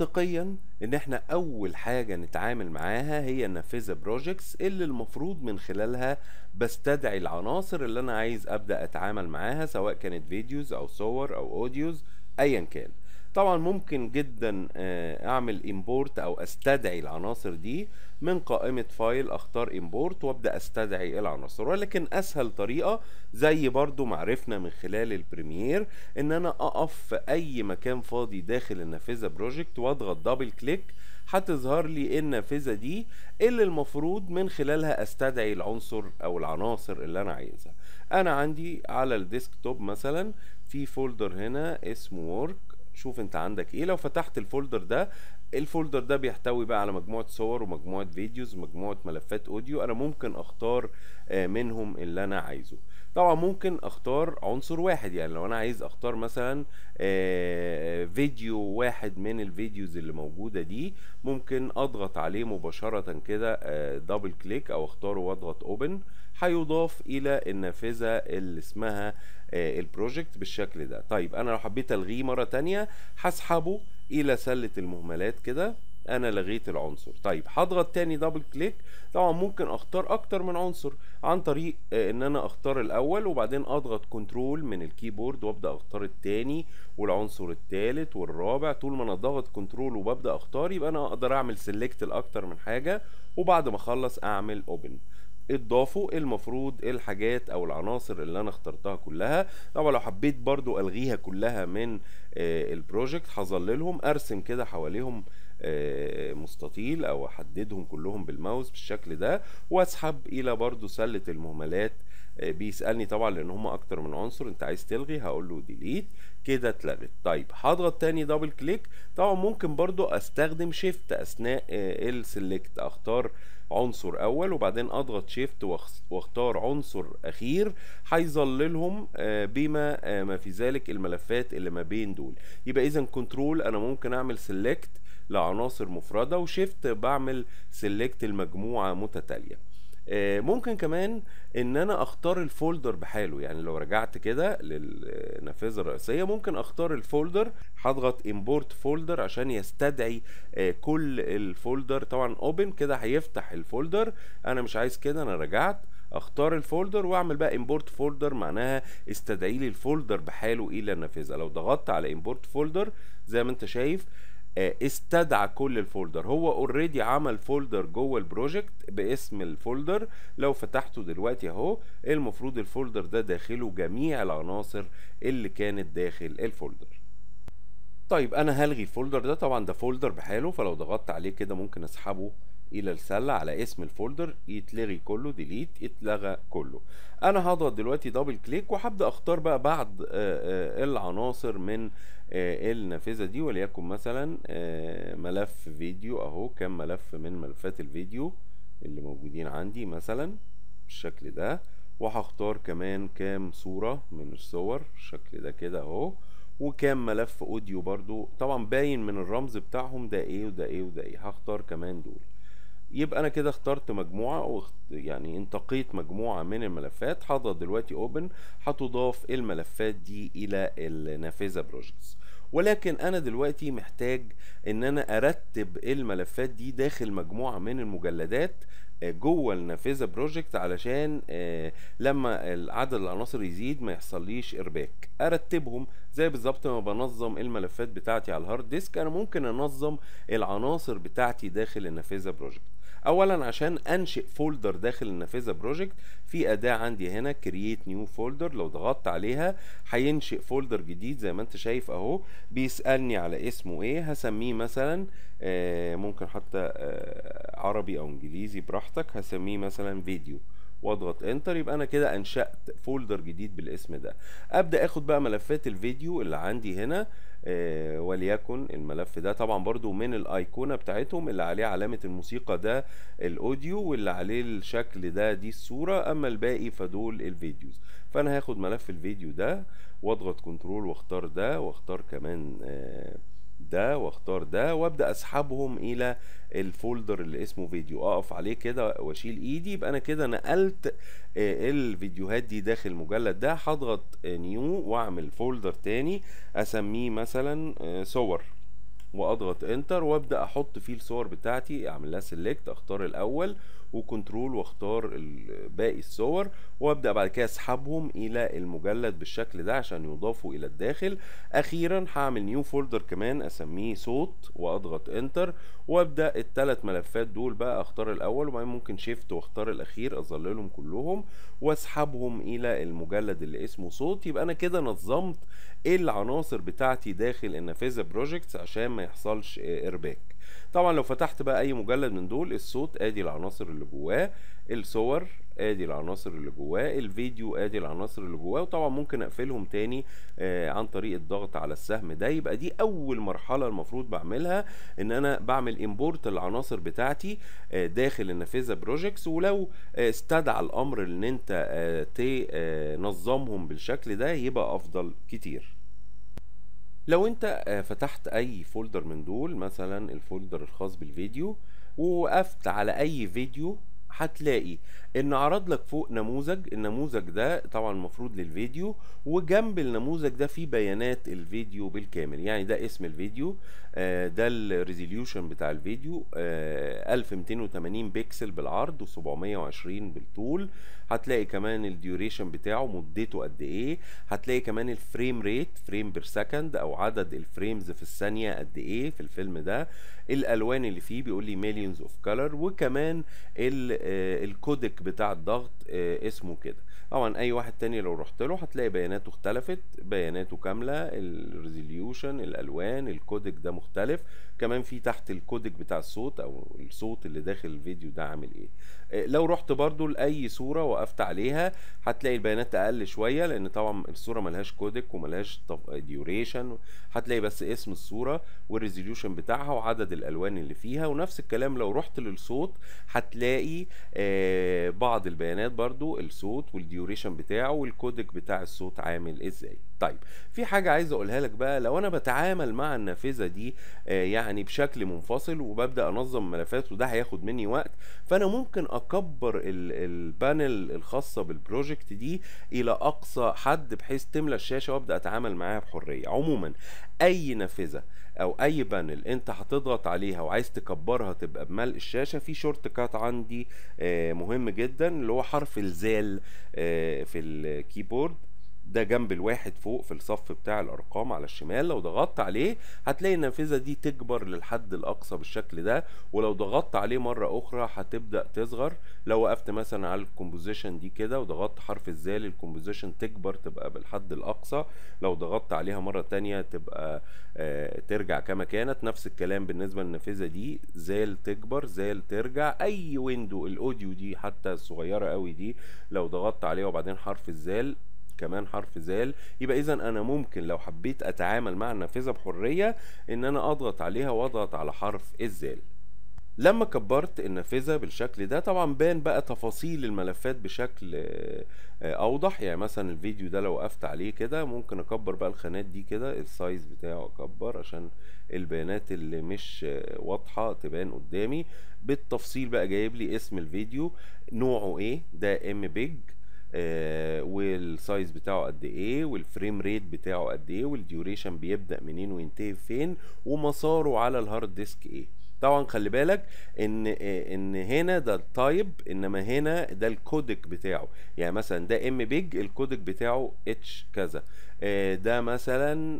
منطقيا ان احنا اول حاجه نتعامل معاها هي النافذه بروجكتس اللي المفروض من خلالها بستدعي العناصر اللي انا عايز ابدا اتعامل معاها سواء كانت فيديوز او صور او اوديوز ايا كان طبعا ممكن جدا آه، اعمل امبورت او استدعي العناصر دي من قائمة فايل اختار امبورت وابدأ استدعي العناصر ولكن اسهل طريقة زي برضو معرفنا من خلال البريمير ان انا اقف في اي مكان فاضي داخل النافذة بروجكت واضغط دبل كليك هتظهر لي النافذة دي اللي المفروض من خلالها استدعي العنصر او العناصر اللي انا عايزها انا عندي على الديسكتوب مثلا في فولدر هنا اسمه وورك شوف انت عندك ايه لو فتحت الفولدر ده الفولدر ده بيحتوي بقى على مجموعه صور ومجموعه فيديوز ومجموعه ملفات اوديو انا ممكن اختار آه، منهم اللي انا عايزه طبعا ممكن اختار عنصر واحد يعني لو انا عايز اختار مثلا آه، فيديو واحد من الفيديوز اللي موجوده دي ممكن اضغط عليه مباشره كده دبل آه، كليك او اختاره واضغط اوبن هيضاف الى النافذه اللي اسمها آه، البروجكت بالشكل ده طيب انا لو حبيت الغيه مره تانية هسحبه الى سله المهملات كده انا لغيت العنصر طيب هضغط تاني دبل كليك طبعا ممكن اختار اكتر من عنصر عن طريق آه، ان انا اختار الاول وبعدين اضغط كنترول من الكيبورد وابدا اختار التاني والعنصر التالت والرابع طول ما انا ضغط كنترول وببدا اختار يبقى انا اقدر اعمل سيلكت لاكتر من حاجه وبعد ما اخلص اعمل اوبن اضافوا المفروض الحاجات او العناصر اللي انا اخترتها كلها طبعا لو حبيت برضو الغيها كلها من آه، البروجكت هظللهم ارسم كده حواليهم آه، مستطيل او احددهم كلهم بالماوس بالشكل ده واسحب الى برضو سله المهملات آه، بيسالني طبعا لان هم اكتر من عنصر انت عايز تلغي هقول له ديليت كده اتلغت طيب هضغط تاني دبل كليك طبعا ممكن برضو استخدم شيفت اثناء آه، السلكت اختار عنصر اول وبعدين اضغط شيفت واختار عنصر اخير هيظللهم بما ما في ذلك الملفات اللي ما بين دول يبقى اذا كنترول انا ممكن اعمل سيلكت لعناصر مفردة وشيفت بعمل سيلكت المجموعة متتالية آه، ممكن كمان ان انا اختار الفولدر بحاله يعني لو رجعت كده للنافذة الرئيسية ممكن اختار الفولدر هضغط import folder عشان يستدعي آه، كل الفولدر طبعا open كده هيفتح الفولدر انا مش عايز كده انا رجعت اختار الفولدر واعمل بقى امبورت فولدر معناها استدعي لي الفولدر بحاله الى النافذه لو ضغطت على امبورت فولدر زي ما انت شايف آه، استدعى كل الفولدر هو اوريدي عمل فولدر جوه البروجكت باسم الفولدر لو فتحته دلوقتي اهو المفروض الفولدر ده داخله جميع العناصر اللي كانت داخل الفولدر طيب انا هلغي الفولدر ده طبعا ده فولدر بحاله فلو ضغطت عليه كده ممكن اسحبه الى السله على اسم الفولدر يتلغي كله ديليت اتلغى كله انا هضغط دلوقتي دبل كليك وهبدا اختار بقى بعض آه، آه، العناصر من آه، النافذه دي وليكن مثلا ملف فيديو اهو كم ملف من ملفات الفيديو اللي موجودين عندي مثلا بالشكل ده وهختار كمان كام صورة من الصور بالشكل ده كده اهو وكام ملف اوديو برضو طبعا باين من الرمز بتاعهم ده ايه وده ايه وده ايه هختار كمان دول يبقى انا كده اخترت مجموعه أو يعني انتقيت مجموعه من الملفات حاضر دلوقتي اوبن هتضاف الملفات دي الى النافذه بروجكتس ولكن انا دلوقتي محتاج ان انا ارتب الملفات دي داخل مجموعه من المجلدات آه، جوه النافذه بروجكت علشان آه، لما عدد العناصر يزيد ما يحصليش ارباك ارتبهم زي بالظبط ما بنظم الملفات بتاعتي على الهارد ديسك انا ممكن انظم العناصر بتاعتي داخل النافذه بروجكت اولا عشان انشئ فولدر داخل النافذه بروجكت في اداه عندي هنا كرييت نيو فولدر لو ضغطت عليها هينشئ فولدر جديد زي ما انت شايف اهو بيسالني على اسمه ايه هسميه مثلا آه، ممكن حتى آه، عربي او انجليزي براحتك هسميه مثلا فيديو واضغط انتر يبقى انا كده انشات فولدر جديد بالاسم ده ابدا اخد بقى ملفات الفيديو اللي عندي هنا آه وليكن الملف ده طبعا برضو من الايقونه بتاعتهم اللي عليه علامه الموسيقى ده الاوديو واللي عليه الشكل ده دي الصوره اما الباقي فدول الفيديوز فانا هاخد ملف الفيديو ده واضغط كنترول واختار ده واختار كمان آه ده واختار ده وابدا اسحبهم الى الفولدر اللي اسمه فيديو اقف عليه كده واشيل ايدي يبقى انا كده نقلت آه، الفيديوهات دي داخل المجلد ده هضغط نيو واعمل فولدر تاني اسميه مثلا آه، صور واضغط انتر وابدا احط فيه الصور بتاعتي اعمل لها سيلكت اختار الاول وكنترول واختار باقي الصور وابدا بعد كده اسحبهم الى المجلد بالشكل ده عشان يضافوا الى الداخل اخيرا هعمل نيو فولدر كمان اسميه صوت واضغط انتر وابدا الثلاث ملفات دول بقى اختار الاول وبعدين ممكن شيفت واختار الاخير اظللهم كلهم واسحبهم الى المجلد اللي اسمه صوت يبقى انا كده نظمت العناصر بتاعتي داخل النافذه بروجكتس عشان ما يحصلش ارباك طبعا لو فتحت بقى اي مجلد من دول الصوت ادي العناصر اللي جواه الصور ادي العناصر اللي جواه الفيديو ادي العناصر اللي جواه وطبعا ممكن اقفلهم تاني آه عن طريق الضغط على السهم ده يبقى دي اول مرحله المفروض بعملها ان انا بعمل امبورت العناصر بتاعتي آه داخل النافذه بروجكتس ولو آه استدعى الامر ان انت آه، تنظمهم آه، بالشكل ده يبقى افضل كتير لو انت آه، فتحت اي فولدر من دول مثلا الفولدر الخاص بالفيديو ووقفت على اي فيديو هتلاقي ان عرض لك فوق نموذج النموذج ده طبعا المفروض للفيديو وجنب النموذج ده في بيانات الفيديو بالكامل يعني ده اسم الفيديو آه، ده الريزوليوشن بتاع الفيديو 1280 آه، بكسل بالعرض و720 بالطول هتلاقي كمان الديوريشن بتاعه مدته قد ايه هتلاقي كمان الفريم ريت فريم بير سكند او عدد الفريمز في الثانيه قد ايه في الفيلم ده الالوان اللي فيه بيقول لي مليونز اوف كلر وكمان آه، الكودك بتاع الضغط آه، اسمه كده طبعا اي واحد تاني لو رحت له هتلاقي بياناته اختلفت بياناته كامله الريزوليوشن الالوان الكودك ده مختلف كمان في تحت الكودك بتاع الصوت او الصوت اللي داخل الفيديو ده عامل ايه آه، لو رحت برضو لاي صوره وقفت عليها هتلاقي البيانات اقل شويه لان طبعا الصوره ملهاش كودك وملهاش ديوريشن هتلاقي بس اسم الصوره والريزوليوشن بتاعها وعدد الالوان اللي فيها ونفس الكلام لو رحت للصوت هتلاقي آه، بعض البيانات برضو الصوت والديوريشن الديوريشن بتاعه والكودك بتاع الصوت عامل ازاي طيب في حاجة عايز اقولها لك بقى لو انا بتعامل مع النافذة دي آه، يعني بشكل منفصل وببدأ انظم ملفات وده هياخد مني وقت فانا ممكن اكبر البانل الخاصة بالبروجكت دي الى اقصى حد بحيث تملى الشاشة وابدأ اتعامل معاها بحرية عموما اي نافذه او اي بانل انت هتضغط عليها وعايز تكبرها تبقى بملء الشاشه في شورت كات عندي آه، مهم جدا اللي هو حرف الزال آه، في الكيبورد ده جنب الواحد فوق في الصف بتاع الارقام على الشمال لو ضغطت عليه هتلاقي النافذه دي تكبر للحد الاقصى بالشكل ده ولو ضغطت عليه مره اخرى هتبدا تصغر لو وقفت مثلا على الكومبوزيشن دي كده وضغطت حرف الزال الكومبوزيشن تكبر تبقى بالحد الاقصى لو ضغطت عليها مره تانية تبقى آه، ترجع كما كانت نفس الكلام بالنسبه للنافذه دي زال تكبر زال ترجع اي ويندو الاوديو دي حتى الصغيره قوي دي لو ضغطت عليها وبعدين حرف الزال كمان حرف زال يبقى اذا انا ممكن لو حبيت اتعامل مع النافذه بحريه ان انا اضغط عليها واضغط على حرف الزال لما كبرت النافذة بالشكل ده طبعا بان بقى تفاصيل الملفات بشكل آه، اوضح يعني مثلا الفيديو ده لو وقفت عليه كده ممكن اكبر بقى الخانات دي كده السايز بتاعه اكبر عشان البيانات اللي مش آه، واضحة تبان قدامي بالتفصيل بقى جايب لي اسم الفيديو نوعه ايه ده ام بيج آه، والسايز بتاعه قد ايه والفريم ريت بتاعه قد ايه والديوريشن بيبدا منين وينتهي فين ومساره على الهارد ديسك ايه طبعا خلي بالك ان آه، ان هنا ده التايب انما هنا ده الكودك بتاعه يعني مثلا ده ام بيج الكودك بتاعه اتش كذا آه، ده مثلا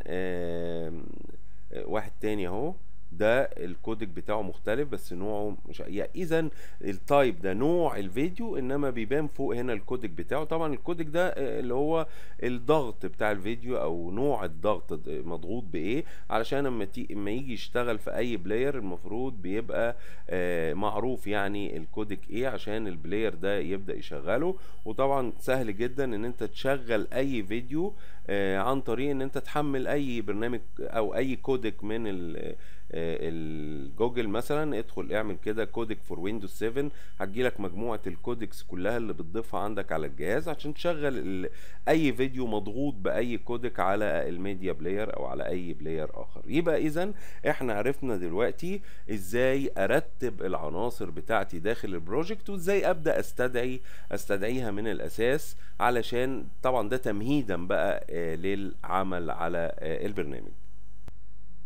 واحد تاني اهو ده الكودك بتاعه مختلف بس نوعه مش يعني اذا التايب ده نوع الفيديو انما بيبان فوق هنا الكودك بتاعه طبعا الكودك ده آه، اللي هو الضغط بتاع الفيديو او نوع الضغط مضغوط بايه علشان لما اما يجي يشتغل في اي بلاير المفروض بيبقى آه معروف يعني الكودك ايه عشان البلاير ده يبدا يشغله وطبعا سهل جدا ان انت تشغل اي فيديو آه عن طريق ان انت تحمل اي برنامج او اي كودك من ال آه، الجوجل مثلا ادخل اعمل كده كودك فور ويندوز 7 هتجي لك مجموعه الكودكس كلها اللي بتضيفها عندك على الجهاز عشان تشغل اي فيديو مضغوط باي كودك على الميديا بلاير او على اي بلاير اخر يبقى اذا احنا عرفنا دلوقتي ازاي ارتب العناصر بتاعتي داخل البروجكت وازاي ابدا استدعي استدعيها من الاساس علشان طبعا ده تمهيدا بقى آه، للعمل على آه، البرنامج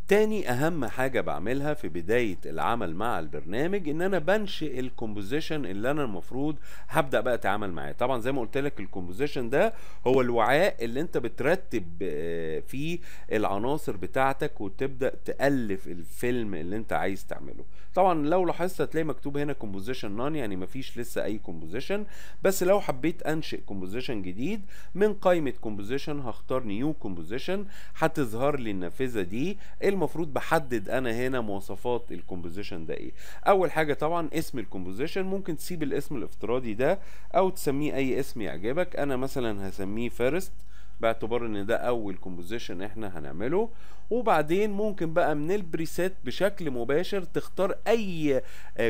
تاني اهم حاجه بعملها في بدايه العمل مع البرنامج ان انا بنشئ الكومبوزيشن اللي انا المفروض هبدا بقى اتعامل معاه طبعا زي ما قلت لك الكومبوزيشن ده هو الوعاء اللي انت بترتب آه، فيه العناصر بتاعتك وتبدا تالف الفيلم اللي انت عايز تعمله طبعا لو لاحظت هتلاقي مكتوب هنا كومبوزيشن نون يعني مفيش لسه اي كومبوزيشن بس لو حبيت انشئ كومبوزيشن جديد من قائمه كومبوزيشن هختار نيو كومبوزيشن هتظهر لي النافذه دي المفروض بحدد انا هنا مواصفات الكومبوزيشن ده ايه اول حاجه طبعا اسم الكومبوزيشن ممكن تسيب الاسم الافتراضي ده او تسميه اي اسم يعجبك انا مثلا هسميه فيرست باعتبار ان ده اول كومبوزيشن احنا هنعمله وبعدين ممكن بقى من البريسيت بشكل مباشر تختار اي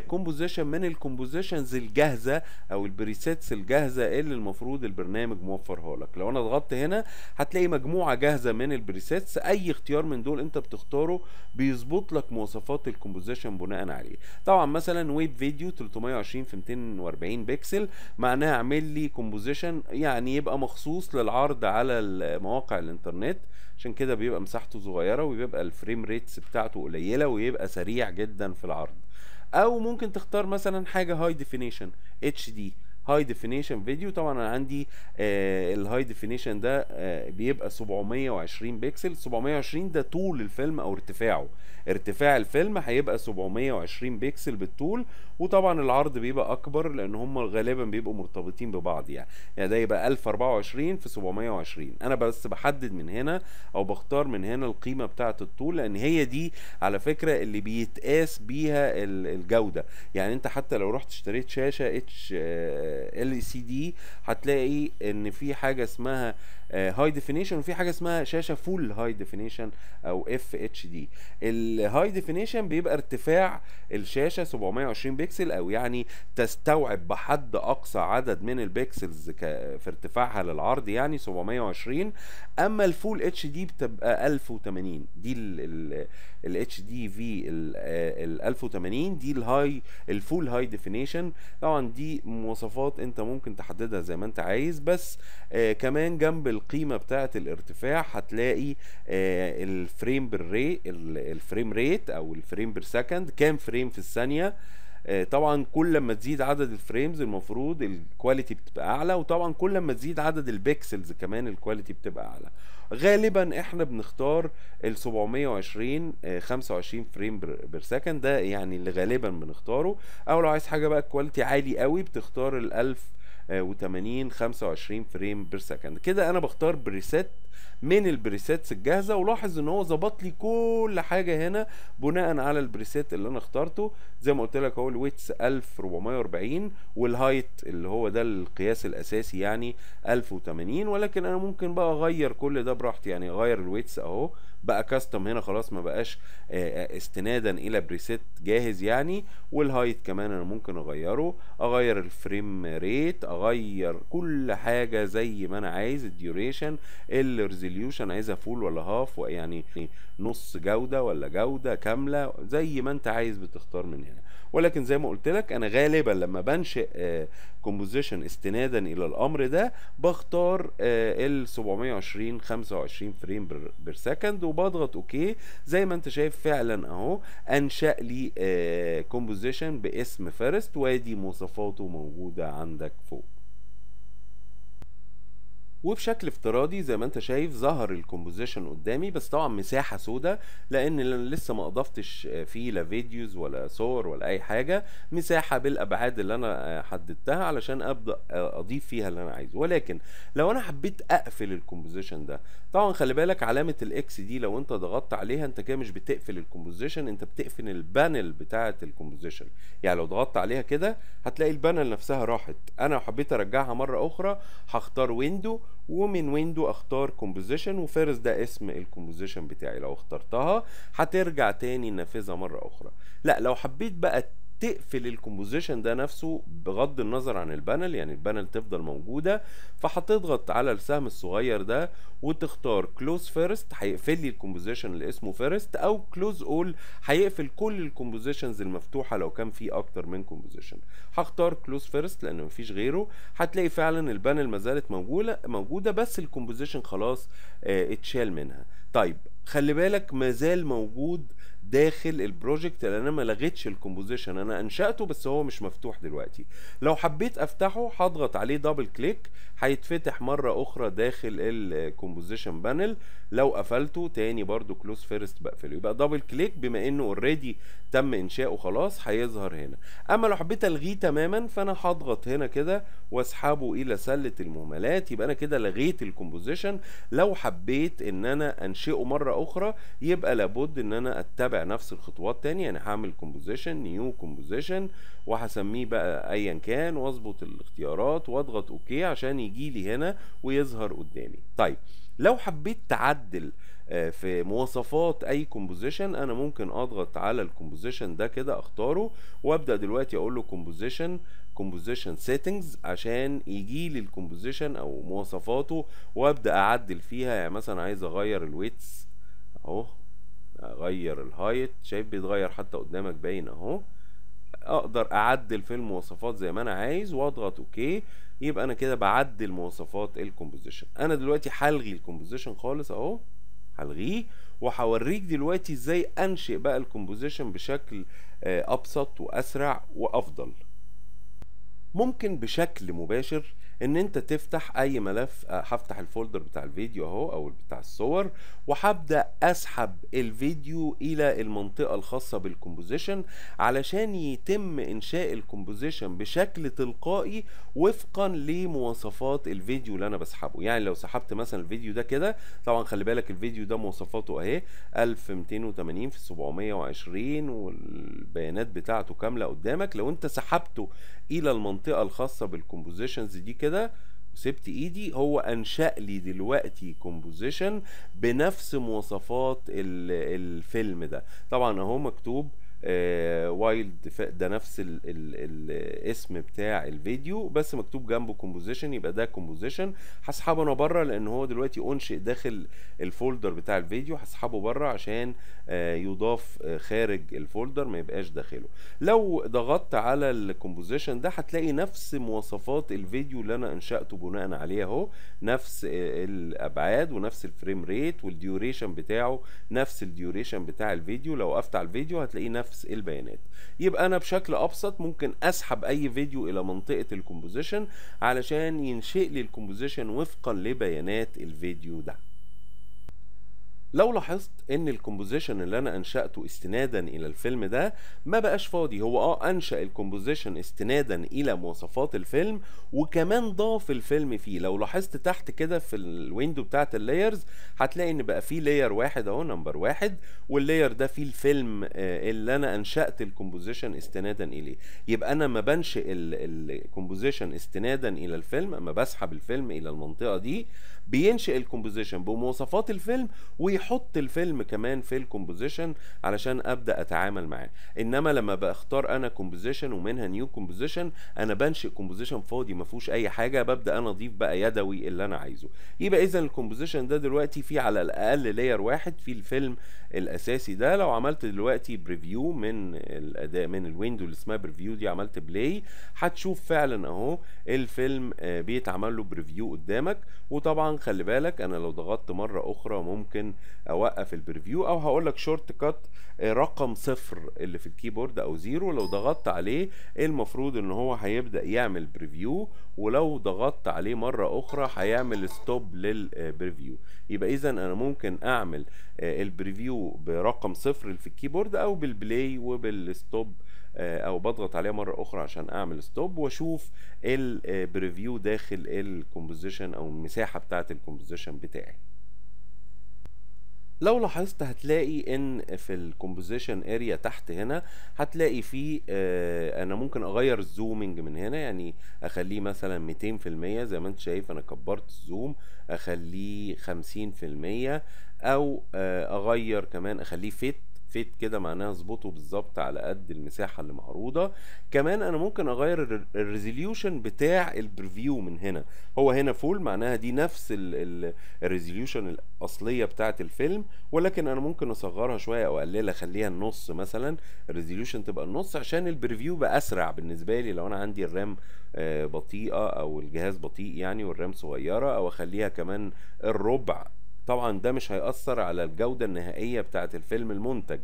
كومبوزيشن آه، من الكومبوزيشنز الجاهزه او البريسيتس الجاهزه اللي المفروض البرنامج موفرها لك لو انا ضغطت هنا هتلاقي مجموعه جاهزه من البريسيتس اي اختيار من دول انت بتختاره بيظبط لك مواصفات الكومبوزيشن بناء عليه طبعا مثلا ويب فيديو 320 في 240 بكسل معناه اعمل لي كومبوزيشن يعني يبقى مخصوص للعرض على المواقع مواقع الانترنت عشان كده بيبقى مساحته صغيره وبيبقى الفريم ريتس بتاعته قليله ويبقى سريع جدا في العرض او ممكن تختار مثلا حاجه هاي ديفينيشن اتش دي هاي ديفينيشن فيديو طبعا انا عندي آه الهاي ديفينيشن ده آه بيبقى 720 بكسل 720 ده طول الفيلم او ارتفاعه ارتفاع الفيلم هيبقى 720 بكسل بالطول وطبعا العرض بيبقى اكبر لان هم غالبا بيبقوا مرتبطين ببعض يعني يعني ده يبقى 1024 في 720 انا بس بحدد من هنا او بختار من هنا القيمه بتاعه الطول لان هي دي على فكره اللي بيتقاس بيها الجوده يعني انت حتى لو رحت اشتريت شاشه اتش آه، ال سي دي هتلاقي ان في حاجه اسمها هاي آه، ديفينيشن وفي حاجه اسمها شاشه فول هاي ديفينيشن او اف اتش دي الهاي ديفينيشن بيبقى ارتفاع الشاشه 720 بكسل او يعني تستوعب بحد اقصى عدد من البكسلز في ارتفاعها للعرض يعني 720 اما الفول اتش دي بتبقى 1080 دي ال اتش آه، دي في ال 1080 دي الهاي الفول هاي ديفينيشن طبعا دي مواصفات انت ممكن تحددها زي ما انت عايز بس آه، كمان جنب القيمه بتاعه الارتفاع هتلاقي الفريم بالري الفريم ريت او الفريم بير سكند كام فريم في الثانيه آه، طبعا كل ما تزيد عدد الفريمز المفروض الكواليتي بتبقى اعلى وطبعا كل ما تزيد عدد البكسلز كمان الكواليتي بتبقى اعلى غالبا احنا بنختار ال 720 25 فريم بير سكند ده يعني اللي غالبا بنختاره او لو عايز حاجه بقى كواليتي عالي قوي بتختار ال 1000 آه، و خمسة وعشرين فريم بير سكند كده انا بختار بريسيت من البريسيتس الجاهزه ولاحظ ان هو ظبط لي كل حاجه هنا بناء على البريسيت اللي انا اخترته زي ما قلت لك هو الويتس 1440 والهايت اللي هو ده القياس الاساسي يعني 1080 ولكن انا ممكن بقى اغير كل ده براحتي يعني اغير الويتس اهو بقى كاستم هنا خلاص ما بقاش آه، آه، استنادا الى بريسيت جاهز يعني والهايت كمان انا ممكن اغيره اغير الفريم ريت اغير كل حاجه زي ما انا عايز الديوريشن ال ريزوليوشن عايزها فول ولا هاف يعني نص جوده ولا جوده كامله زي ما انت عايز بتختار من هنا ولكن زي ما قلت لك انا غالبا لما بنشئ كومبوزيشن آه، استنادا الى الامر ده بختار آه، ال 720 25 فريم بير سكند وبضغط اوكي زي ما انت شايف فعلا اهو انشا لي كومبوزيشن آه، باسم فيرست وادي مواصفاته موجوده عندك فوق وبشكل افتراضي زي ما انت شايف ظهر الكومبوزيشن قدامي بس طبعا مساحه سوداء لان لسه ما اضفتش آه، فيه لا فيديوز ولا صور ولا اي حاجه مساحه بالابعاد اللي انا آه، حددتها علشان ابدا آه، اضيف فيها اللي انا عايزه ولكن لو انا حبيت اقفل الكومبوزيشن ده طبعا خلي بالك علامه الاكس دي لو انت ضغطت عليها انت كده مش بتقفل الكومبوزيشن انت بتقفل البانل بتاعه الكومبوزيشن يعني لو ضغطت عليها كده هتلاقي البانل نفسها راحت انا لو حبيت ارجعها مره اخرى هختار ويندو ومن ويندو اختار كومبوزيشن وفارس ده اسم الكومبوزيشن بتاعي لو اخترتها هترجع تاني النافذه مره اخرى لا لو حبيت بقى تقفل الكومبوزيشن ده نفسه بغض النظر عن البانل يعني البانل تفضل موجوده فهتضغط على السهم الصغير ده وتختار كلوز فيرست هيقفل لي الكومبوزيشن اللي اسمه فيرست او كلوز اول هيقفل كل الكومبوزيشنز المفتوحه لو كان في اكتر من كومبوزيشن هختار كلوز فيرست لان مفيش غيره هتلاقي فعلا البانل ما زالت موجوده موجوده بس الكومبوزيشن خلاص آه، اتشال منها طيب خلي بالك مازال موجود داخل البروجكت لان انا ما لغيتش الكومبوزيشن انا انشاته بس هو مش مفتوح دلوقتي لو حبيت افتحه هضغط عليه دبل كليك هيتفتح مره اخرى داخل الكومبوزيشن بانل لو قفلته تاني برده كلوز فيرست بقفله يبقى دبل كليك بما انه اوريدي تم انشاؤه خلاص هيظهر هنا اما لو حبيت الغيه تماما فانا هضغط هنا كده واسحبه الى سله المهملات يبقى انا كده لغيت الكومبوزيشن لو حبيت ان انا انشئه مره اخرى يبقى لابد ان انا اتبع هتابع نفس الخطوات تاني انا يعني هعمل كومبوزيشن نيو كومبوزيشن وهسميه بقى ايا كان واظبط الاختيارات واضغط اوكي عشان يجي لي هنا ويظهر قدامي طيب لو حبيت تعدل آه، في مواصفات اي كومبوزيشن انا ممكن اضغط على الكومبوزيشن ده كده اختاره وابدا دلوقتي اقول له كومبوزيشن كومبوزيشن سيتنجز عشان يجي لي الكومبوزيشن او مواصفاته وابدا اعدل فيها يعني مثلا عايز اغير الويتس اهو اغير الهايت شايف بيتغير حتى قدامك باين اهو اقدر اعدل في المواصفات زي ما انا عايز واضغط اوكي يبقى انا كده بعدل مواصفات الكومبوزيشن انا دلوقتي هلغي الكومبوزيشن خالص اهو هلغيه وهوريك دلوقتي ازاي انشئ بقى الكومبوزيشن بشكل آه، ابسط واسرع وافضل ممكن بشكل مباشر ان انت تفتح اي ملف آه، هفتح الفولدر بتاع الفيديو اهو او بتاع الصور وهبدا اسحب الفيديو الى المنطقه الخاصه بالكومبوزيشن علشان يتم انشاء الكومبوزيشن بشكل تلقائي وفقا لمواصفات الفيديو اللي انا بسحبه يعني لو سحبت مثلا الفيديو ده كده طبعا خلي بالك الفيديو ده مواصفاته اهي 1280 في 720 والبيانات بتاعته كامله قدامك لو انت سحبته الى المنطقه الخاصه بالكومبوزيشنز دي كده وسبت ايدي هو انشا لي دلوقتي كومبوزيشن بنفس مواصفات الفيلم ده طبعا اهو مكتوب آه، وايلد ده نفس الاسم بتاع الفيديو بس مكتوب جنبه كومبوزيشن يبقى ده كومبوزيشن هسحبه انا بره لان هو دلوقتي انشئ داخل الفولدر بتاع الفيديو هسحبه بره عشان آه، يضاف آه، خارج الفولدر ما يبقاش داخله لو ضغطت على الكومبوزيشن ده هتلاقي نفس مواصفات الفيديو اللي انا انشاته بناء عليه اهو نفس الابعاد ونفس الفريم ريت والديوريشن بتاعه نفس الديوريشن بتاع الفيديو لو وقفت على الفيديو هتلاقيه نفس نفس البيانات يبقى انا بشكل ابسط ممكن اسحب اي فيديو الى منطقه الكومبوزيشن علشان ينشئ لي الكومبوزيشن وفقا لبيانات الفيديو ده لو لاحظت ان الكومبوزيشن اللي انا انشاته استنادا الى الفيلم ده ما بقاش فاضي هو اه انشا الكومبوزيشن استنادا الى مواصفات الفيلم وكمان ضاف الفيلم فيه لو لاحظت تحت كده في الويندو بتاعت اللايرز هتلاقي ان بقى فيه لاير واحد اهو نمبر واحد واللاير ده فيه الفيلم آه، اللي انا انشات الكومبوزيشن استنادا اليه يبقى انا ما بنشئ الكومبوزيشن استنادا الى الفيلم اما بسحب الفيلم الى المنطقه دي بينشئ الكومبوزيشن بمواصفات الفيلم ويحط الفيلم كمان في الكومبوزيشن علشان ابدا اتعامل معاه انما لما بختار انا كومبوزيشن ومنها نيو كومبوزيشن انا بنشئ كومبوزيشن فاضي ما فيهوش اي حاجه ببدا انا اضيف بقى يدوي اللي انا عايزه يبقى اذا الكومبوزيشن ده دلوقتي فيه على الاقل لاير واحد فيه الفيلم الاساسي ده لو عملت دلوقتي بريفيو من الاداء من الويندو اللي اسمها بريفيو دي عملت بلاي هتشوف فعلا اهو الفيلم بيتعمل له بريفيو قدامك وطبعا خلي بالك انا لو ضغطت مره اخرى ممكن اوقف البريفيو او هقول لك شورت كات رقم صفر اللي في الكيبورد او زيرو لو ضغطت عليه المفروض ان هو هيبدا يعمل بريفيو ولو ضغطت عليه مره اخرى هيعمل ستوب للبريفيو يبقى اذا انا ممكن اعمل البريفيو برقم صفر في الكيبورد او بالبلاي وبالستوب آه، او بضغط عليها مره اخرى عشان اعمل ستوب واشوف البريفيو آه، داخل الكومبوزيشن او المساحه بتاعه الكومبوزيشن بتاعي لو لاحظت هتلاقي ان في الكومبوزيشن اريا تحت هنا هتلاقي فيه آه، انا ممكن اغير الزومنج من هنا يعني اخليه مثلا 200% زي ما انت شايف انا كبرت الزوم اخليه 50% او آه، اغير كمان اخليه فيت فيت كده معناها اظبطه بالظبط على قد المساحه اللي معروضه كمان انا ممكن اغير الريزوليوشن بتاع البريفيو من هنا هو هنا فول معناها دي نفس الريزوليوشن الاصليه بتاعه الفيلم ولكن انا ممكن اصغرها شويه او اقللها اخليها النص مثلا الريزوليوشن تبقى النص عشان البريفيو بقى اسرع بالنسبه لي لو انا عندي الرام آه، بطيئه او الجهاز بطيء يعني والرام صغيره او اخليها كمان الربع طبعا ده مش هيأثر على الجودة النهائية بتاعة الفيلم المنتج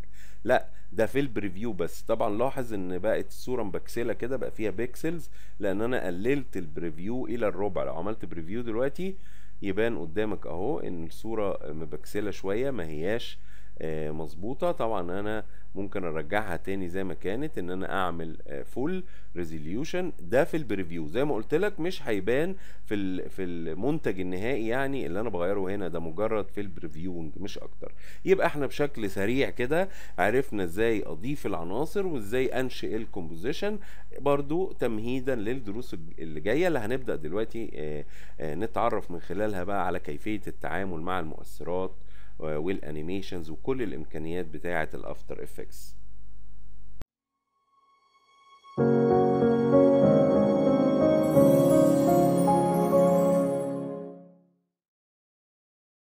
لا ده في البريفيو بس طبعا لاحظ ان بقت الصورة مبكسلة كده بقى فيها بيكسلز لان انا قللت البريفيو الى الربع لو عملت بريفيو دلوقتي يبان قدامك اهو ان الصورة مبكسلة شوية ما هياش آه، مظبوطه طبعا انا ممكن ارجعها تاني زي ما كانت ان انا اعمل فول آه، ريزوليوشن ده في البريفيو زي ما قلت لك مش هيبان في في المنتج النهائي يعني اللي انا بغيره هنا ده مجرد في البريفيوينج مش اكتر يبقى احنا بشكل سريع كده عرفنا ازاي اضيف العناصر وازاي انشئ الكومبوزيشن برضو تمهيدا للدروس اللي جايه اللي هنبدا دلوقتي آه، نتعرف من خلالها بقى على كيفيه التعامل مع المؤثرات والانيميشنز وكل الامكانيات بتاعه الافتر افكس thank you